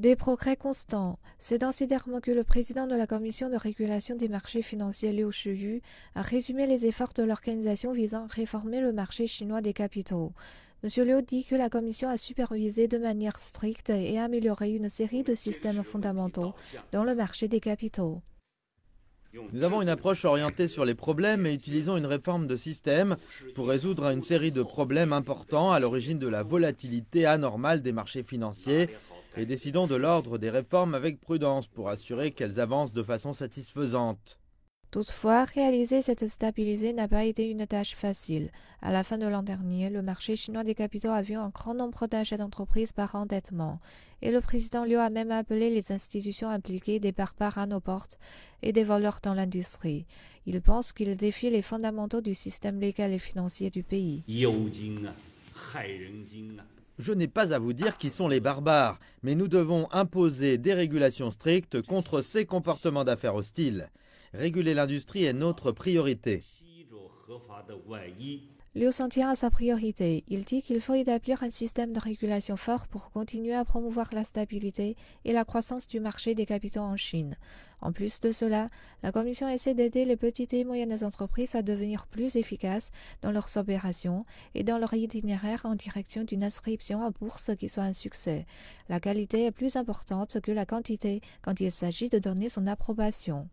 Des progrès constants. C'est dans ces termes que le président de la Commission de régulation des marchés financiers, Liu Shiyu, a résumé les efforts de l'organisation visant à réformer le marché chinois des capitaux. M. Liu dit que la Commission a supervisé de manière stricte et amélioré une série de systèmes fondamentaux dans le marché des capitaux. Nous avons une approche orientée sur les problèmes et utilisons une réforme de système pour résoudre une série de problèmes importants à l'origine de la volatilité anormale des marchés financiers et décidons de l'ordre des réformes avec prudence pour assurer qu'elles avancent de façon satisfaisante. Toutefois, réaliser cette stabilité n'a pas été une tâche facile. À la fin de l'an dernier, le marché chinois des capitaux a vu un grand nombre d'achats d'entreprises par endettement, et le président Liu a même appelé les institutions impliquées des barbares à nos portes et des voleurs dans l'industrie. Il pense qu'il défie les fondamentaux du système légal et financier du pays. Je n'ai pas à vous dire qui sont les barbares, mais nous devons imposer des régulations strictes contre ces comportements d'affaires hostiles. Réguler l'industrie est notre priorité. Liu s'en tient à sa priorité. Il dit qu'il faut établir un système de régulation fort pour continuer à promouvoir la stabilité et la croissance du marché des capitaux en Chine. En plus de cela, la Commission essaie d'aider les petites et moyennes entreprises à devenir plus efficaces dans leurs opérations et dans leur itinéraire en direction d'une inscription à bourse qui soit un succès. La qualité est plus importante que la quantité quand il s'agit de donner son approbation.